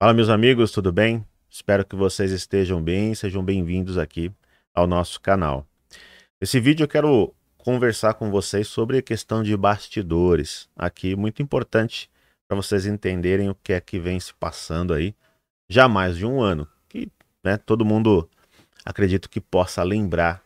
Fala, meus amigos, tudo bem? Espero que vocês estejam bem, sejam bem-vindos aqui ao nosso canal. Nesse vídeo eu quero conversar com vocês sobre a questão de bastidores, aqui muito importante para vocês entenderem o que é que vem se passando aí já mais de um ano, que né, todo mundo acredito que possa lembrar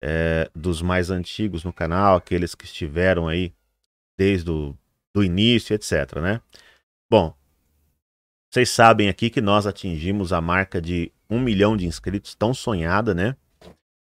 é, dos mais antigos no canal, aqueles que estiveram aí desde o do início, etc. Né? Bom, vocês sabem aqui que nós atingimos a marca de um milhão de inscritos, tão sonhada, né?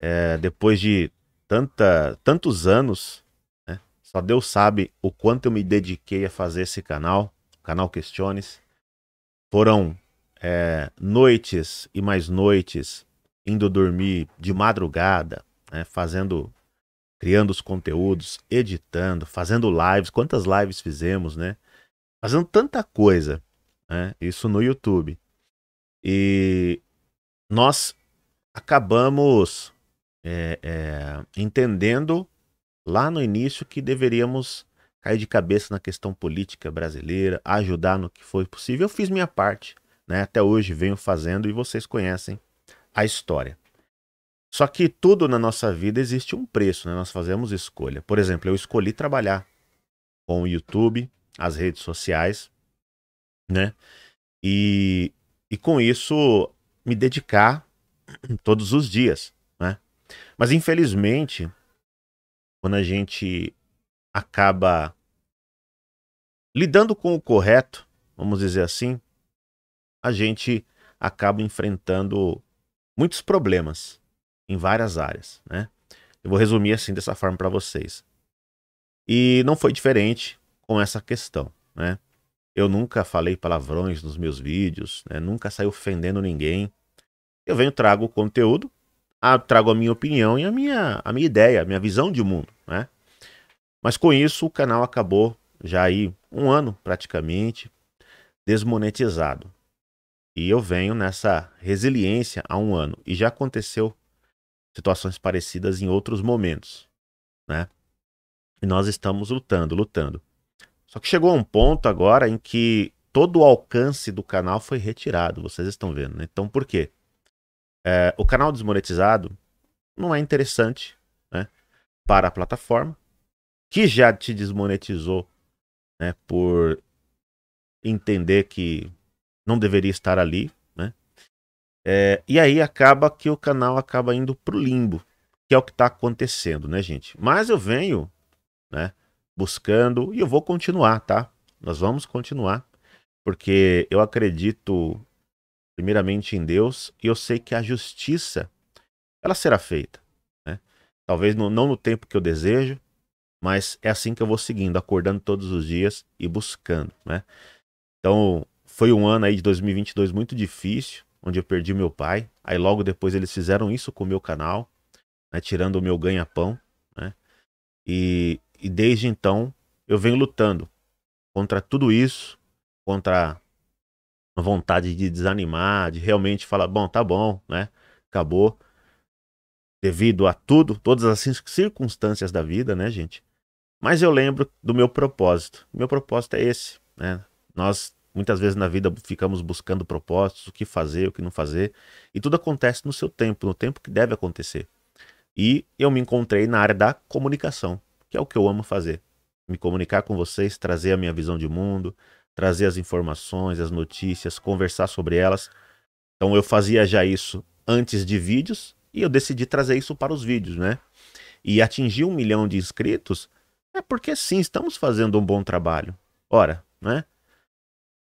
É, depois de tanta, tantos anos, né? só Deus sabe o quanto eu me dediquei a fazer esse canal, o canal Questiones. Foram é, noites e mais noites indo dormir de madrugada, né? fazendo, criando os conteúdos, editando, fazendo lives. Quantas lives fizemos, né? Fazendo tanta coisa. Né? Isso no YouTube. E nós acabamos é, é, entendendo lá no início que deveríamos cair de cabeça na questão política brasileira, ajudar no que foi possível. Eu fiz minha parte, né? até hoje venho fazendo e vocês conhecem a história. Só que tudo na nossa vida existe um preço, né? nós fazemos escolha. Por exemplo, eu escolhi trabalhar com o YouTube, as redes sociais, né? E, e com isso me dedicar todos os dias, né? Mas infelizmente, quando a gente acaba lidando com o correto, vamos dizer assim, a gente acaba enfrentando muitos problemas em várias áreas, né? Eu vou resumir assim dessa forma para vocês. E não foi diferente com essa questão, né? Eu nunca falei palavrões nos meus vídeos, né? nunca saí ofendendo ninguém. Eu venho, trago o conteúdo, trago a minha opinião e a minha, a minha ideia, a minha visão de mundo, né? Mas com isso o canal acabou já aí um ano praticamente desmonetizado. E eu venho nessa resiliência há um ano. E já aconteceu situações parecidas em outros momentos, né? E nós estamos lutando, lutando. Só que chegou a um ponto agora em que todo o alcance do canal foi retirado, vocês estão vendo, né? Então por quê? É, o canal desmonetizado não é interessante né, para a plataforma, que já te desmonetizou né, por entender que não deveria estar ali, né? É, e aí acaba que o canal acaba indo para o limbo, que é o que está acontecendo, né, gente? Mas eu venho, né? buscando e eu vou continuar, tá? Nós vamos continuar, porque eu acredito primeiramente em Deus e eu sei que a justiça ela será feita, né? Talvez no, não no tempo que eu desejo, mas é assim que eu vou seguindo, acordando todos os dias e buscando, né? Então, foi um ano aí de 2022 muito difícil, onde eu perdi meu pai. Aí logo depois eles fizeram isso com o meu canal, né? tirando o meu ganha-pão, né? E e desde então eu venho lutando contra tudo isso, contra a vontade de desanimar, de realmente falar, bom, tá bom, né? Acabou. Devido a tudo, todas as circunstâncias da vida, né, gente? Mas eu lembro do meu propósito. Meu propósito é esse, né? Nós muitas vezes na vida ficamos buscando propósitos, o que fazer, o que não fazer, e tudo acontece no seu tempo, no tempo que deve acontecer. E eu me encontrei na área da comunicação que é o que eu amo fazer. Me comunicar com vocês, trazer a minha visão de mundo, trazer as informações, as notícias, conversar sobre elas. Então eu fazia já isso antes de vídeos e eu decidi trazer isso para os vídeos, né? E atingir um milhão de inscritos é porque sim, estamos fazendo um bom trabalho. Ora, né?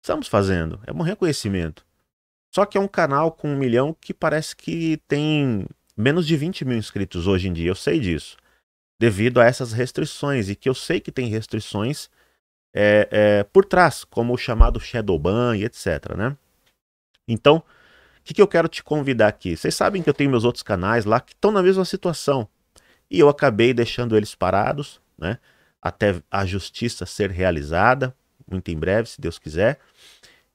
Estamos fazendo, é um reconhecimento. Só que é um canal com um milhão que parece que tem menos de 20 mil inscritos hoje em dia, eu sei disso devido a essas restrições, e que eu sei que tem restrições é, é, por trás, como o chamado shadow ban e etc. Né? Então, o que, que eu quero te convidar aqui? Vocês sabem que eu tenho meus outros canais lá que estão na mesma situação, e eu acabei deixando eles parados, né? até a justiça ser realizada, muito em breve, se Deus quiser.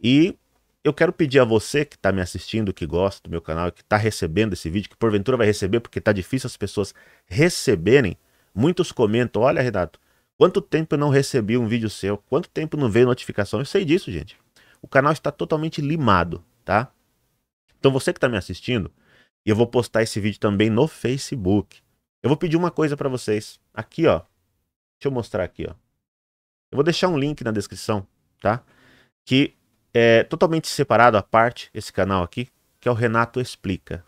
E eu quero pedir a você que está me assistindo, que gosta do meu canal, que está recebendo esse vídeo, que porventura vai receber, porque está difícil as pessoas receberem Muitos comentam: olha, Renato, quanto tempo eu não recebi um vídeo seu? Quanto tempo não veio notificação? Eu sei disso, gente. O canal está totalmente limado, tá? Então você que está me assistindo, e eu vou postar esse vídeo também no Facebook. Eu vou pedir uma coisa para vocês. Aqui, ó. Deixa eu mostrar aqui, ó. Eu vou deixar um link na descrição, tá? Que é totalmente separado à parte, esse canal aqui, que é o Renato Explica.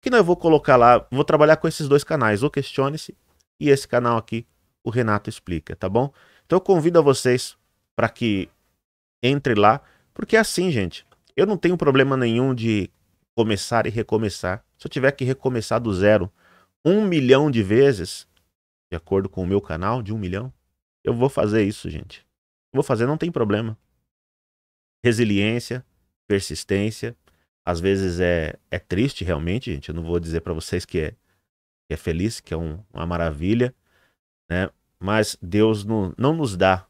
Que não eu vou colocar lá, vou trabalhar com esses dois canais, o Questione-se e esse canal aqui, o Renato Explica, tá bom? Então eu convido a vocês para que entre lá, porque é assim, gente. Eu não tenho problema nenhum de começar e recomeçar. Se eu tiver que recomeçar do zero um milhão de vezes, de acordo com o meu canal, de um milhão, eu vou fazer isso, gente. Eu vou fazer, não tem problema. Resiliência, persistência. Às vezes é, é triste, realmente, gente. Eu não vou dizer para vocês que é que é feliz, que é um, uma maravilha, né? Mas Deus não, não nos dá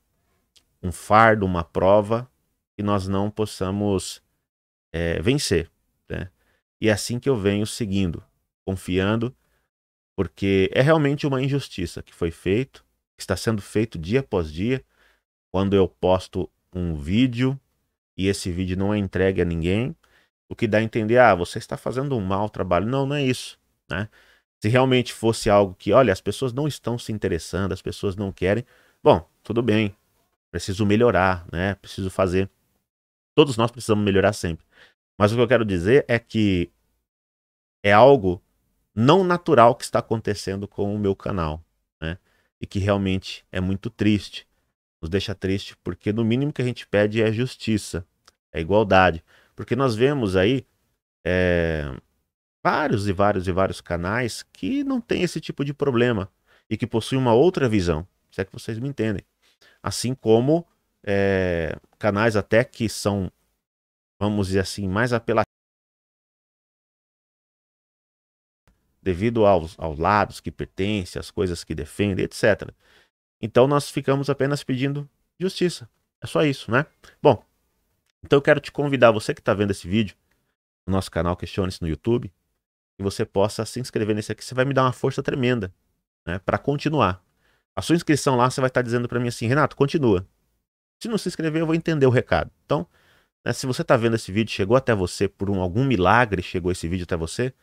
um fardo, uma prova que nós não possamos é, vencer, né? E é assim que eu venho seguindo, confiando, porque é realmente uma injustiça que foi feito, que está sendo feito dia após dia, quando eu posto um vídeo e esse vídeo não é entregue a ninguém, o que dá a entender, ah, você está fazendo um mau trabalho. Não, não é isso, né? Se realmente fosse algo que, olha, as pessoas não estão se interessando, as pessoas não querem, bom, tudo bem, preciso melhorar, né? Preciso fazer. Todos nós precisamos melhorar sempre. Mas o que eu quero dizer é que é algo não natural que está acontecendo com o meu canal, né? E que realmente é muito triste. Nos deixa triste porque no mínimo que a gente pede é justiça, é igualdade, porque nós vemos aí é, vários e vários e vários canais que não tem esse tipo de problema e que possuem uma outra visão. Se é que vocês me entendem. Assim como é, canais até que são, vamos dizer assim, mais apelativos devido aos, aos lados que pertencem, às coisas que defendem, etc. Então nós ficamos apenas pedindo justiça. É só isso, né? Bom, então eu quero te convidar, você que está vendo esse vídeo, no nosso canal Questione-se no YouTube, e você possa se inscrever nesse aqui, você vai me dar uma força tremenda né, para continuar. A sua inscrição lá, você vai estar tá dizendo para mim assim, Renato, continua. Se não se inscrever, eu vou entender o recado. Então, né, se você está vendo esse vídeo, chegou até você por um, algum milagre, chegou esse vídeo até você,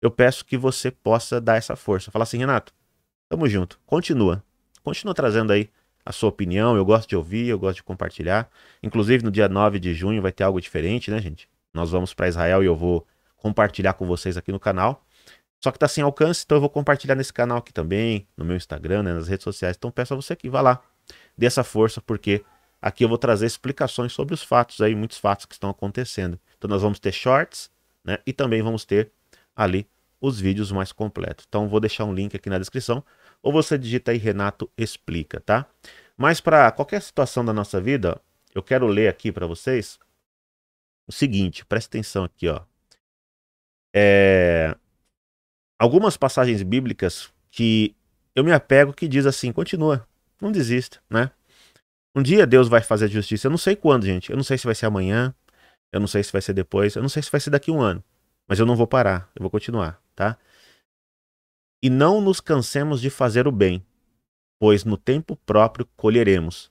eu peço que você possa dar essa força. Falar assim, Renato, tamo junto, continua. Continua trazendo aí a sua opinião, eu gosto de ouvir, eu gosto de compartilhar. Inclusive, no dia 9 de junho vai ter algo diferente, né, gente? Nós vamos para Israel e eu vou compartilhar com vocês aqui no canal. Só que tá sem alcance, então eu vou compartilhar nesse canal aqui também, no meu Instagram, né, nas redes sociais. Então peço a você que vá lá, dê essa força, porque aqui eu vou trazer explicações sobre os fatos aí, muitos fatos que estão acontecendo. Então nós vamos ter shorts, né? E também vamos ter ali os vídeos mais completos. Então vou deixar um link aqui na descrição, ou você digita aí Renato Explica, tá? Mas para qualquer situação da nossa vida, eu quero ler aqui para vocês o seguinte, presta atenção aqui, ó é, algumas passagens bíblicas que eu me apego que diz assim, continua, não desista, né? Um dia Deus vai fazer justiça, eu não sei quando, gente, eu não sei se vai ser amanhã, eu não sei se vai ser depois, eu não sei se vai ser daqui a um ano, mas eu não vou parar, eu vou continuar, tá? E não nos cansemos de fazer o bem, pois no tempo próprio colheremos,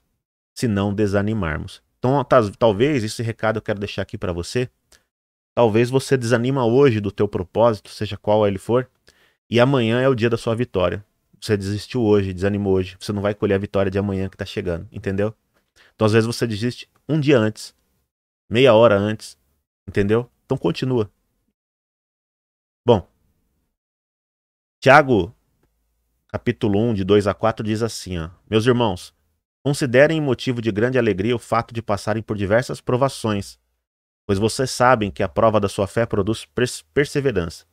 se não desanimarmos. Então, talvez esse recado eu quero deixar aqui para você, Talvez você desanima hoje do teu propósito, seja qual ele for, e amanhã é o dia da sua vitória. Você desistiu hoje, desanimou hoje, você não vai colher a vitória de amanhã que tá chegando, entendeu? Então às vezes você desiste um dia antes, meia hora antes, entendeu? Então continua. Bom, Tiago, capítulo 1, de 2 a 4, diz assim: ó, Meus irmãos, considerem motivo de grande alegria o fato de passarem por diversas provações pois vocês sabem que a prova da sua fé produz perseverança.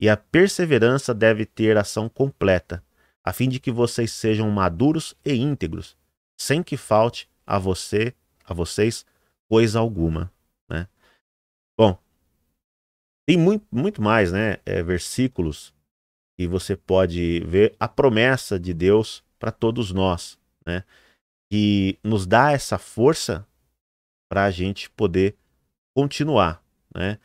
E a perseverança deve ter ação completa, a fim de que vocês sejam maduros e íntegros, sem que falte a você, a vocês, coisa alguma. Né? Bom, tem muito, muito mais né, é, versículos que você pode ver a promessa de Deus para todos nós, né? Que nos dá essa força para a gente poder continuar, né?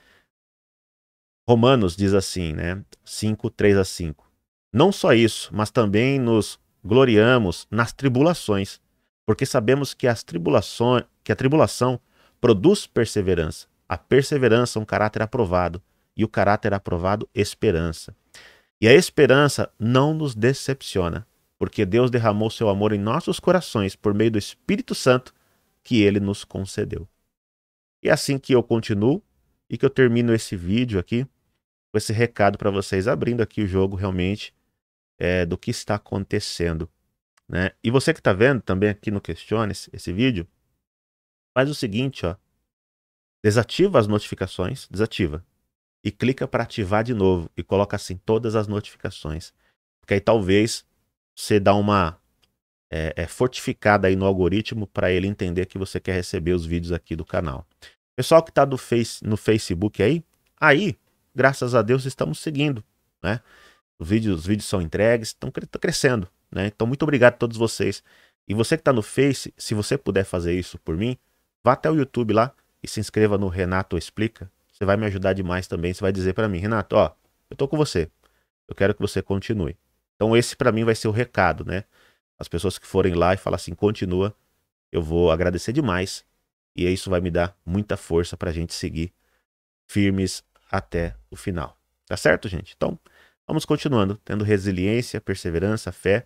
Romanos diz assim, né? 5, 3 a 5. Não só isso, mas também nos gloriamos nas tribulações, porque sabemos que, as tribulações, que a tribulação produz perseverança. A perseverança, é um caráter aprovado, e o caráter aprovado, esperança. E a esperança não nos decepciona, porque Deus derramou seu amor em nossos corações por meio do Espírito Santo que ele nos concedeu. E é assim que eu continuo e que eu termino esse vídeo aqui, com esse recado para vocês, abrindo aqui o jogo realmente é, do que está acontecendo. Né? E você que está vendo também aqui no Questiones esse vídeo, faz o seguinte, ó, desativa as notificações, desativa, e clica para ativar de novo e coloca assim todas as notificações. Porque aí talvez você dá uma é, é fortificada aí no algoritmo para ele entender que você quer receber os vídeos aqui do canal. Pessoal que está face, no Facebook aí, aí, graças a Deus, estamos seguindo, né? Os vídeos, os vídeos são entregues, estão crescendo, né? Então, muito obrigado a todos vocês. E você que está no Face, se você puder fazer isso por mim, vá até o YouTube lá e se inscreva no Renato Explica. Você vai me ajudar demais também. Você vai dizer para mim, Renato, ó, eu tô com você. Eu quero que você continue. Então esse para mim vai ser o recado, né? As pessoas que forem lá e falar assim, continua, eu vou agradecer demais. E isso vai me dar muita força para a gente seguir firmes até o final. Tá certo, gente? Então, vamos continuando, tendo resiliência, perseverança, fé.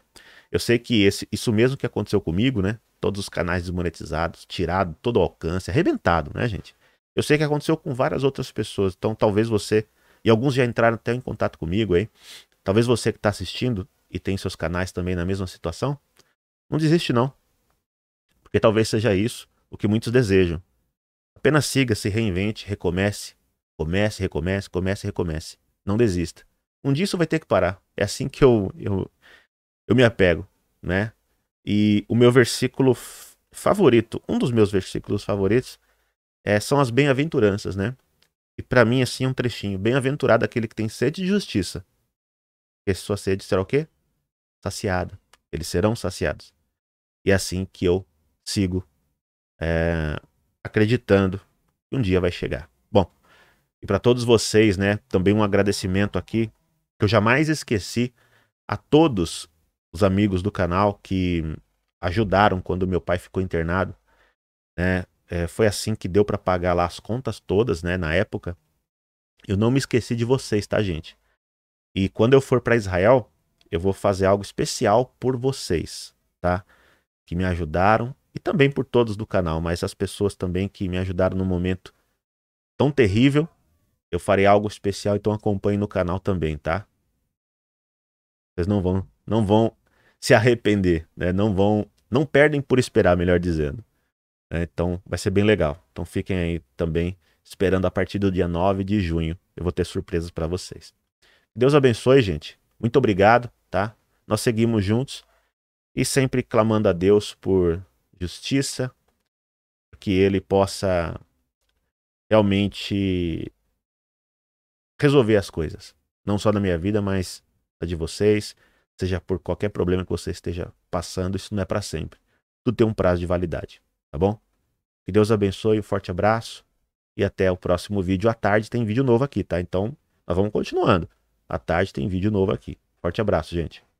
Eu sei que esse, isso mesmo que aconteceu comigo, né? Todos os canais desmonetizados, tirado todo o alcance, arrebentado, né, gente? Eu sei que aconteceu com várias outras pessoas. Então, talvez você, e alguns já entraram até em contato comigo aí, talvez você que está assistindo e tem seus canais também na mesma situação, não desiste, não. Porque talvez seja isso o que muitos desejam. Apenas siga, se reinvente, recomece, comece, recomece, comece, recomece. Não desista. Um dia isso vai ter que parar. É assim que eu, eu, eu me apego, né? E o meu versículo favorito, um dos meus versículos favoritos, é, são as bem-aventuranças, né? E para mim, assim, é um trechinho. Bem-aventurado aquele que tem sede de justiça. Porque sua sede será o quê? Saciada. Eles serão saciados. E é assim que eu sigo é, acreditando que um dia vai chegar. Bom, e para todos vocês, né, também um agradecimento aqui que eu jamais esqueci a todos os amigos do canal que ajudaram quando meu pai ficou internado, né? É, foi assim que deu para pagar lá as contas todas, né? Na época, eu não me esqueci de vocês, tá, gente? E quando eu for para Israel, eu vou fazer algo especial por vocês, tá? que me ajudaram e também por todos do canal, mas as pessoas também que me ajudaram no momento tão terrível. Eu farei algo especial, então acompanhe no canal também, tá? Vocês não vão, não vão se arrepender, né? Não vão, não perdem por esperar, melhor dizendo. É, então vai ser bem legal. Então fiquem aí também esperando a partir do dia 9 de junho. Eu vou ter surpresas para vocês. Deus abençoe, gente. Muito obrigado, tá? Nós seguimos juntos e sempre clamando a Deus por justiça, que ele possa realmente resolver as coisas, não só da minha vida, mas da de vocês, seja por qualquer problema que você esteja passando, isso não é para sempre. Tudo tem um prazo de validade, tá bom? Que Deus abençoe, um forte abraço e até o próximo vídeo. À tarde tem vídeo novo aqui, tá? Então, nós vamos continuando. À tarde tem vídeo novo aqui. Forte abraço, gente.